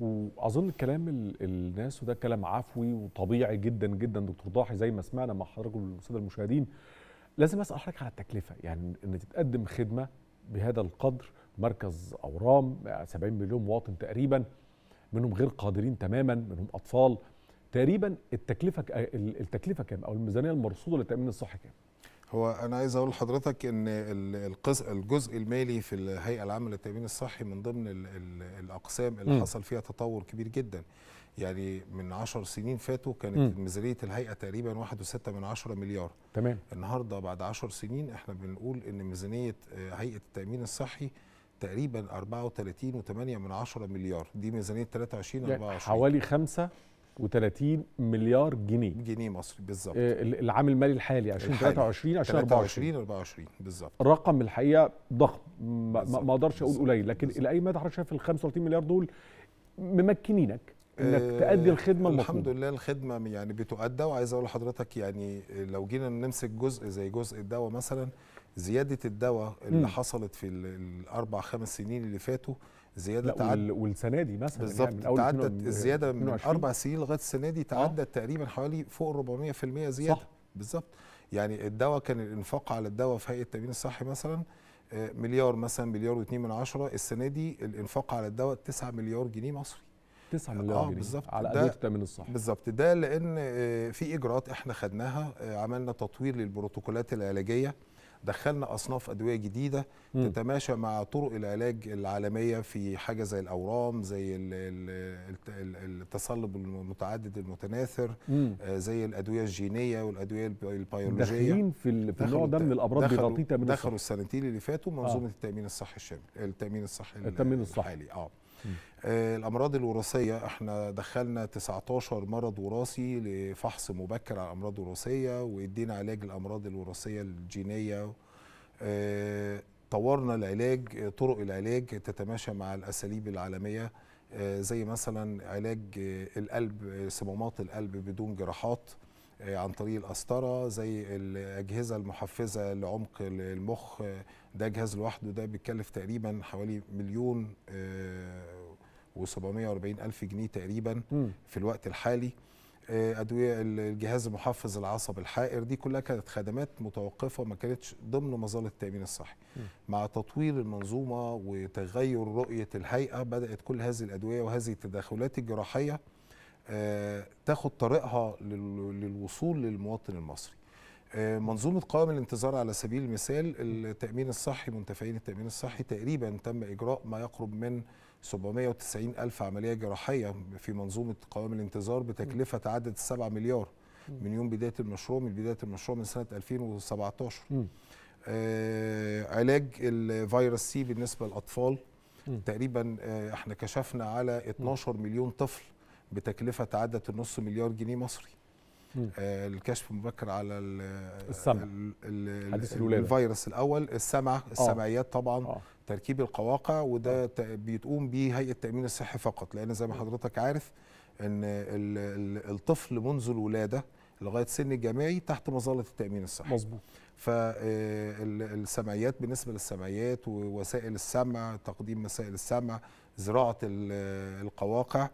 واظن الكلام الناس وده كلام عفوي وطبيعي جدا جدا دكتور ضاحي زي ما سمعنا مع حضراتكم والساده المشاهدين لازم اسال حضرتك على التكلفه يعني ان تتقدم خدمه بهذا القدر مركز اورام 70 مليون مواطن تقريبا منهم غير قادرين تماما منهم اطفال تقريبا التكلفه التكلفه كام او الميزانيه المرصوده للتامين الصحي كام؟ هو انا عايز اقول لحضرتك ان الجزء المالي في الهيئه العامه للتامين الصحي من ضمن ال ال الاقسام اللي م. حصل فيها تطور كبير جدا يعني من 10 سنين فاتوا كانت ميزانيه الهيئه تقريبا 1.6 من 10 مليار تمام النهارده بعد 10 سنين احنا بنقول ان ميزانيه آه، هيئه التامين الصحي تقريبا 34.8 مليار دي ميزانيه 23 24 يعني حوالي 5 30 مليار جنيه جنيه مصري بالظبط آه، العام المالي الحالي 2023 2024 24 بالظبط رقم الحقيقه ضخم ما اقدرش اقول قليل لكن الى اي مدى حضرتك شايف ال 35 مليار دول ممكنينك انك آه، تأدي الخدمه المطلوبه الحمد لله الخدمه يعني بتؤدى وعايز اقول لحضرتك يعني لو جينا نمسك جزء زي جزء الدواء مثلا زياده الدواء اللي م. حصلت في الاربع خمس سنين اللي فاتوا زياده تعد... والسنه دي مثلا يعني بالظبط يعني تعدت الزياده من اربع سنين لغايه السنه دي آه. تعدت آه. تقريبا حوالي فوق 400% زياده صح. بالظبط يعني الدواء كان الانفاق على الدواء في هيئه التامين الصحي مثلا آه، مليار مثلا مليار و2 من عشرة السنه دي الانفاق على الدواء 9 مليار جنيه مصري 9 مليار آه جنيه بالزبط. على ادويه التامين الصحي بالظبط ده لان آه، في اجراءات احنا خدناها عملنا تطوير للبروتوكولات العلاجيه دخلنا اصناف ادويه جديده م. تتماشى مع طرق العلاج العالميه في حاجه زي الاورام زي التصلب المتعدد المتناثر آه زي الادويه الجينيه والادويه البيولوجيه داخلين في, في النوع ده من الامراض بغطيته من دخلوا السنتين اللي فاتوا منظومه آه. التامين الصحي الشامل التامين الصحي التامين الصحي الحالي اه آه، الامراض الوراثيه احنا دخلنا 19 مرض وراثي لفحص مبكر على الامراض الوراثيه وادينا علاج الامراض الوراثيه الجينيه آه، طورنا العلاج طرق العلاج تتماشى مع الاساليب العالميه آه، زي مثلا علاج القلب صمامات القلب بدون جراحات آه، عن طريق القسطره زي الاجهزه المحفزه لعمق المخ ده جهاز لوحده ده بيتكلف تقريبا حوالي مليون آه، و740 الف جنيه تقريبا في الوقت الحالي آه، ادويه الجهاز المحفز العصب الحائر دي كلها كانت خدمات متوقفه ما كانتش ضمن مظله التامين الصحي م. مع تطوير المنظومه وتغير رؤيه الهيئه بدات كل هذه الادويه وهذه التداخلات الجراحيه آه، تاخد طريقها للوصول للمواطن المصري آه، منظومة قوائم الانتظار على سبيل المثال التأمين الصحي منتفعين التأمين الصحي تقريبا تم إجراء ما يقرب من 790 ألف عملية جراحية في منظومة قوائم الانتظار بتكلفة تعدت 7 مليار من يوم بداية المشروع من بداية المشروع من سنة 2017 آه علاج الفيروس سي بالنسبة للأطفال تقريبا آه احنا كشفنا على 12 مليون طفل بتكلفه تعدت النص مليار جنيه مصري آه الكشف مبكر على السمع ال حديث الولاده الفيروس الاول السمع آه. السمعيات طبعا أوه. تركيب القواقع وده آه. بيتقوم به هيئه التامين الصحي فقط لان زي ما حضرتك عارف ان الطفل منذ الولاده لغايه سن الجامعي تحت مظله التامين الصحي مظبوط فالسمعيات آه، بالنسبه للسمعيات ووسائل السمع تقديم مسائل السمع زراعه القواقع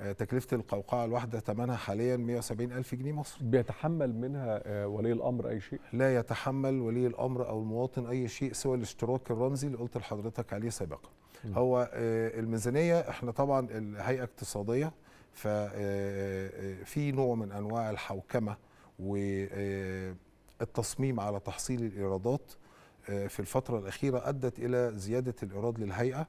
آه، تكلفه القوقعه الواحده ثمنها حاليا 170 الف جنيه مصري بيتحمل منها آه، ولي الامر اي شيء لا يتحمل ولي الامر او المواطن اي شيء سوى الاشتراك الرمزي اللي قلت لحضرتك عليه سابقا هو آه، الميزانيه احنا طبعا الهيئه اقتصاديه ففي نوع من انواع الحوكمه والتصميم على تحصيل الايرادات في الفتره الاخيره ادت الى زياده الايراد للهيئه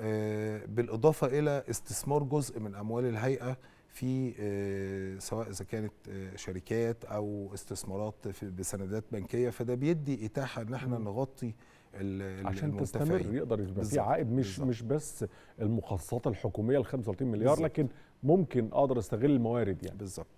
آه، بالاضافه الى استثمار جزء من اموال الهيئه في آه، سواء اذا كانت آه، شركات او استثمارات بسندات بنكيه فده بيدي اتاحه ان احنا نغطي عشان تستمر يقدر يبقى في عائد مش بالزبط. مش بس المخصصات الحكوميه ال 35 مليار بالزبط. لكن ممكن اقدر استغل الموارد يعني بالظبط